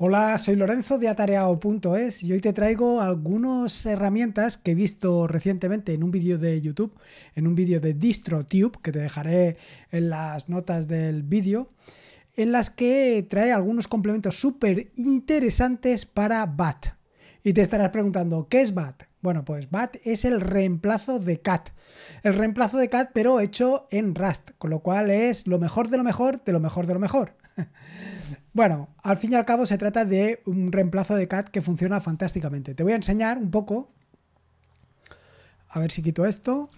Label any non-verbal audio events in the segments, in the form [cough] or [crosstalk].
Hola, soy Lorenzo de atareao.es y hoy te traigo algunas herramientas que he visto recientemente en un vídeo de YouTube, en un vídeo de DistroTube, que te dejaré en las notas del vídeo, en las que trae algunos complementos súper interesantes para BAT. Y te estarás preguntando, ¿qué es BAT? Bueno, pues BAT es el reemplazo de CAT. El reemplazo de CAT, pero hecho en Rust, con lo cual es lo mejor de lo mejor de lo mejor de lo mejor. [laughs] Bueno, al fin y al cabo se trata de un reemplazo de CAD que funciona fantásticamente. Te voy a enseñar un poco. A ver si quito esto.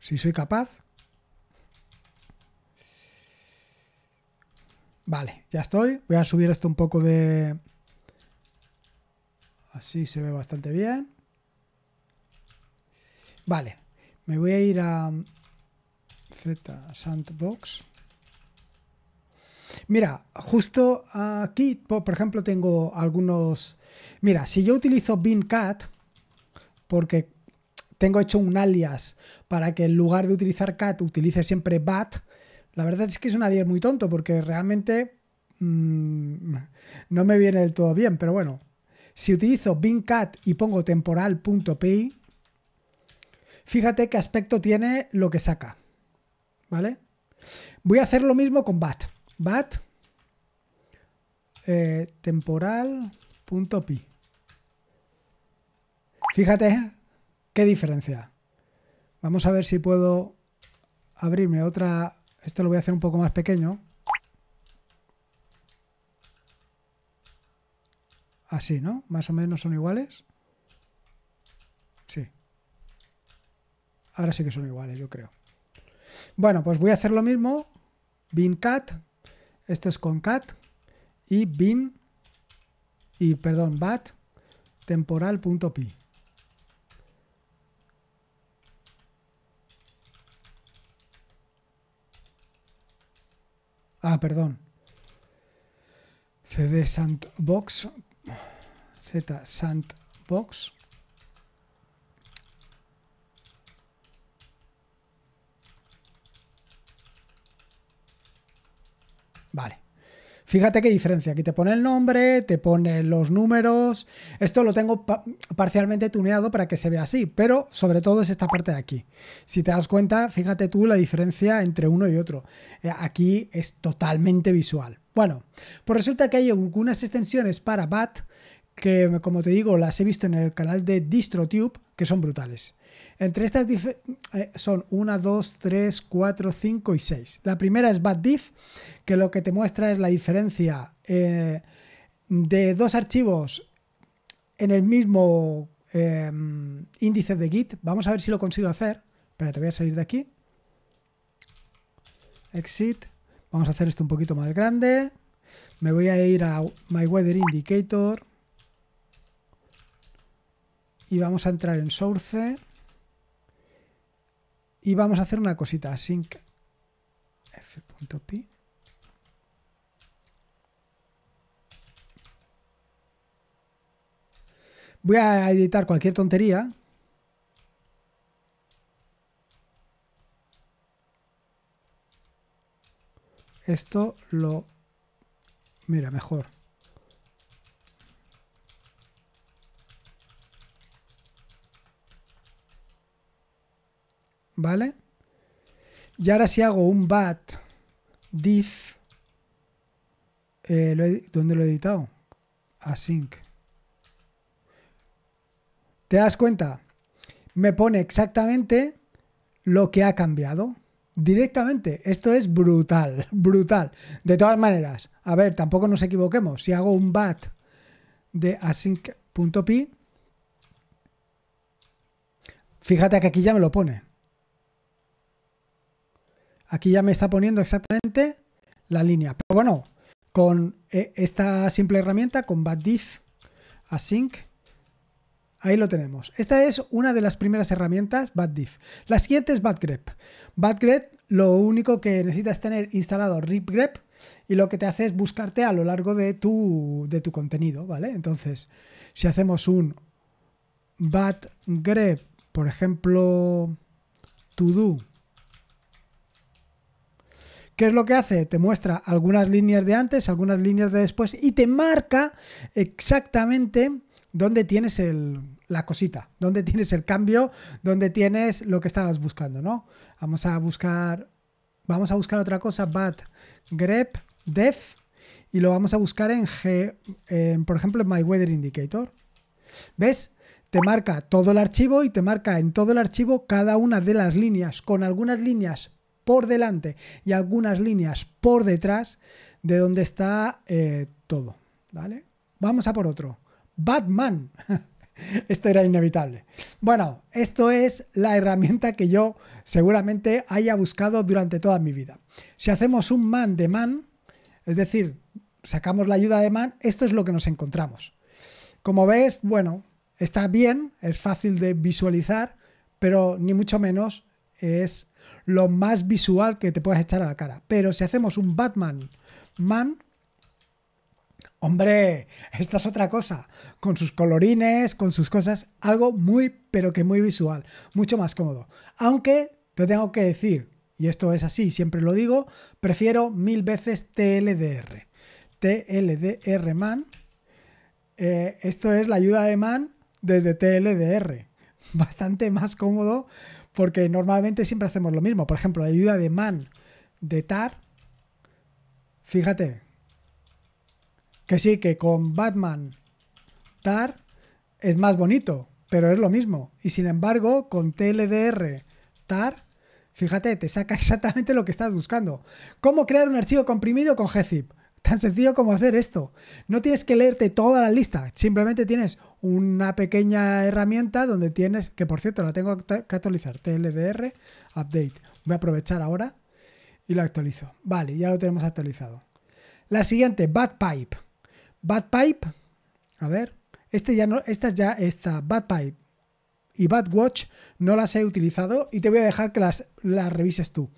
Si soy capaz. Vale, ya estoy. Voy a subir esto un poco de... Así se ve bastante bien. Vale, me voy a ir a um, Z Sandbox. Mira, justo aquí, por ejemplo, tengo algunos... Mira, si yo utilizo BinCat, porque tengo hecho un alias para que en lugar de utilizar cat utilice siempre bat, la verdad es que es un alias muy tonto porque realmente mm, no me viene del todo bien, pero bueno, si utilizo bincat y pongo temporal.py... Fíjate qué aspecto tiene lo que saca. ¿Vale? Voy a hacer lo mismo con bat. Bat eh, temporal.pi. Fíjate qué diferencia. Vamos a ver si puedo abrirme otra... Esto lo voy a hacer un poco más pequeño. Así, ¿no? Más o menos son iguales. Ahora sí que son iguales, yo creo. Bueno, pues voy a hacer lo mismo. Bin cat. Esto es con cat. Y bin. Y perdón, bat. Temporal.pi. Ah, perdón. CD Sandbox. Z Sandbox. Vale. Fíjate qué diferencia. Aquí te pone el nombre, te pone los números. Esto lo tengo parcialmente tuneado para que se vea así, pero sobre todo es esta parte de aquí. Si te das cuenta, fíjate tú la diferencia entre uno y otro. Eh, aquí es totalmente visual. Bueno, pues resulta que hay algunas extensiones para BAT que, como te digo, las he visto en el canal de DistroTube, que son brutales. Entre estas eh, son 1, 2, 3, 4, 5 y 6. La primera es Bad Diff, que lo que te muestra es la diferencia eh, de dos archivos en el mismo eh, índice de Git. Vamos a ver si lo consigo hacer. Espera, te voy a salir de aquí. Exit. Vamos a hacer esto un poquito más grande. Me voy a ir a My Weather Indicator y vamos a entrar en source y vamos a hacer una cosita, sync f.p Voy a editar cualquier tontería. Esto lo... Mira, mejor. ¿vale? Y ahora si hago un bat div, eh, lo he, ¿dónde lo he editado? Async. ¿Te das cuenta? Me pone exactamente lo que ha cambiado. Directamente, esto es brutal, [laughs] brutal. De todas maneras, a ver, tampoco nos equivoquemos. Si hago un bat de async.py, fíjate que aquí ya me lo pone. Aquí ya me está poniendo exactamente la línea. Pero bueno, con eh, esta simple herramienta, con BadDiff, Async, ahí lo tenemos. Esta es una de las primeras herramientas, BadDiff. La siguiente es BadGrep. BadGrep lo único que necesitas tener instalado RipGrep y lo que te hace es buscarte a lo largo de tu, de tu contenido, ¿vale? Entonces, si hacemos un BadGrep, por ejemplo, to do ¿Qué es lo que hace? Te muestra algunas líneas de antes, algunas líneas de después y te marca exactamente dónde tienes la cosita, dónde tienes el cambio, dónde tienes lo que estabas buscando, ¿no? Vamos a buscar, vamos a buscar otra cosa, bat grep def y lo vamos a buscar en, G, en por ejemplo, en my weather indicator. ¿Ves? te marca todo el archivo y te marca en todo el archivo cada una de las líneas, con algunas líneas por delante y algunas líneas por detrás de donde está eh, todo. ¿Vale? Vamos a por otro. Batman. [laughs] esto era inevitable. Bueno, esto es la herramienta que yo seguramente haya buscado durante toda mi vida. Si hacemos un man de man, es decir, sacamos la ayuda de man, esto es lo que nos encontramos. Como ves, bueno, está bien, es fácil de visualizar, pero ni mucho menos es lo más visual que te puedes echar a la cara. Pero si hacemos un Batman Man, hombre, [laughs] esta es otra cosa. Con sus colorines, con sus cosas, algo muy, pero que muy visual, mucho más cómodo. Aunque te tengo que decir, y esto es así, siempre lo digo, prefiero mil veces TLDR. TLDR Man. Eh, esto es la ayuda de Man desde TLDR. [laughs] Bastante más cómodo porque normalmente siempre hacemos lo mismo. Por ejemplo, la ayuda de man de tar, fíjate, que sí, que con Batman tar es más bonito, pero es lo mismo. Y sin embargo, con TLDR tar, fíjate, te saca [laughs] exactamente lo que estás buscando. ¿Cómo crear un archivo comprimido con GZIP? Tan sencillo como hacer esto. No tienes que leerte toda la lista, simplemente tienes una pequeña herramienta donde tienes, que por cierto la tengo que actualizar, TLDR Update. Voy a aprovechar ahora y la actualizo. Vale, ya lo tenemos actualizado. La siguiente, Badpipe. pipe. a ver, este ya no, esta ya está, pipe y watch no las he utilizado y te voy a dejar que las, las revises tú.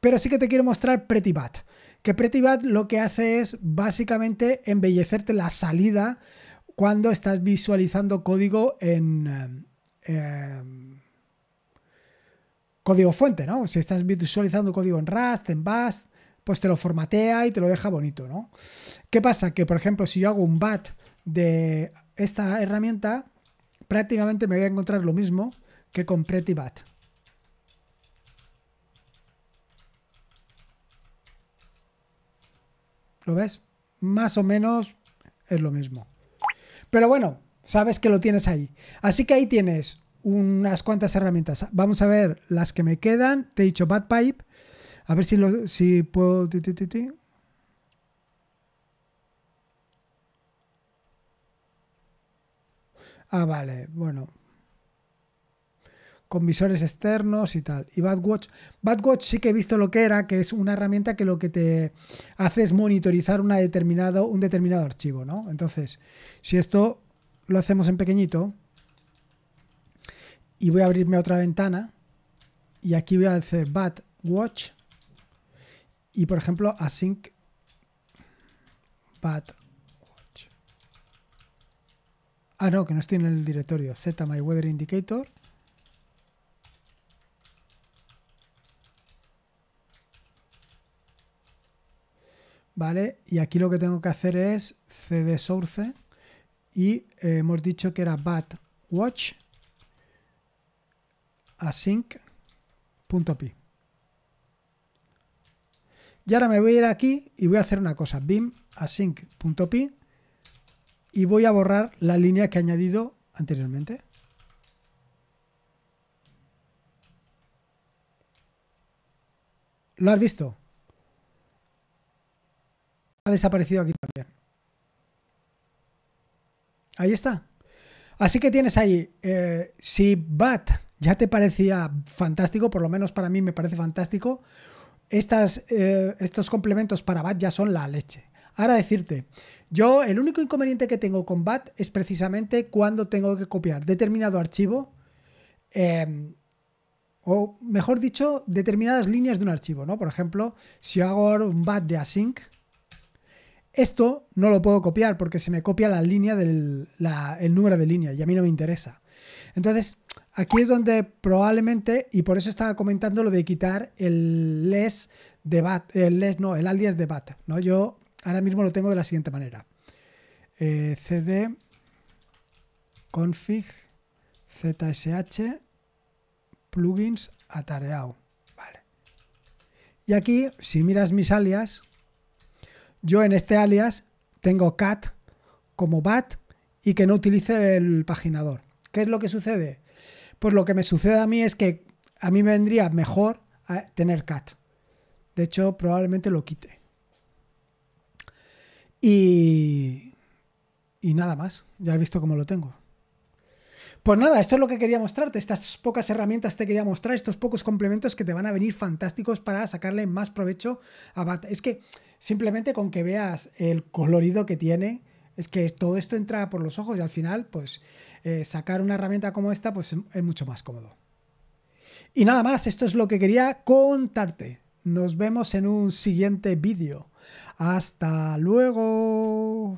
Pero sí que te quiero mostrar Pretty Bad. Que Pretty Bad lo que hace es básicamente embellecerte la salida cuando estás visualizando código en... Eh, em, código fuente, ¿no? Si estás visualizando código en Rust, en Bust, pues te lo formatea y te lo deja bonito, ¿no? ¿Qué pasa? Que, por ejemplo, si yo hago un bat de esta herramienta, prácticamente me voy a encontrar lo mismo que con Pretty ¿Lo ves? Más o menos es lo mismo. Pero bueno, sabes que lo tienes ahí. Así que ahí tienes unas cuantas herramientas. Vamos a ver las que me quedan. Te he dicho Badpipe. A ver si, lo, si puedo... Ah, vale, bueno, con visores externos y tal. Y Badwatch, Badwatch sí que he visto lo que era, que es una herramienta que lo que te hace es monitorizar una determinado, un determinado archivo, ¿no? Entonces, si esto lo hacemos en pequeñito y voy a abrirme otra ventana y aquí voy a hacer Badwatch y por ejemplo async Badwatch. Ah, no, que no estoy en el directorio. Z my weather indicator ¿vale? Y aquí lo que tengo que hacer es cd source y eh, hemos dicho que era bat watch async.py. Y ahora me voy a ir aquí y voy a hacer una cosa, bim async.py y voy a borrar la línea que he añadido anteriormente. ¿Lo has visto? desaparecido aquí también. Ahí está. Así que tienes ahí, eh, si Bat ya te parecía fantástico, por lo menos para mí me parece fantástico, estas, eh, estos complementos para Bat ya son la leche. Ahora decirte, yo el único inconveniente que tengo con BAT es precisamente cuando tengo que copiar determinado archivo, em, o mejor dicho, determinadas líneas de un archivo, ¿no? Por ejemplo, si hago un BAT de async, esto no lo puedo copiar porque se me copia la línea del el número de línea y a mí no me interesa. Entonces, aquí es donde probablemente, y por eso estaba comentando lo de quitar el less de bat, el less, no, el alias de bat, ¿no? Yo ahora mismo lo tengo de la siguiente manera. Eh, cd config zsh plugins atareado. Vale. Y aquí, si miras mis alias, yo en este alias tengo cat como bat y que no utilice el paginador. ¿Qué es lo que sucede? Pues lo que me sucede a mí es que a mí me vendría mejor eh, tener cat. De hecho, probablemente lo quite. Y, y nada más. Ya has visto cómo lo tengo. Pues nada, esto es lo que quería mostrarte. Estas pocas herramientas te quería mostrar, estos pocos complementos que te van a venir fantásticos para sacarle más provecho a BAT. Es que simplemente con que veas el colorido que tiene, es que todo esto entra por los ojos y al final, pues eh, sacar una herramienta como esta, pues es mucho más cómodo. Y nada más, esto es lo que quería contarte. Nos vemos en un siguiente vídeo. Hasta luego.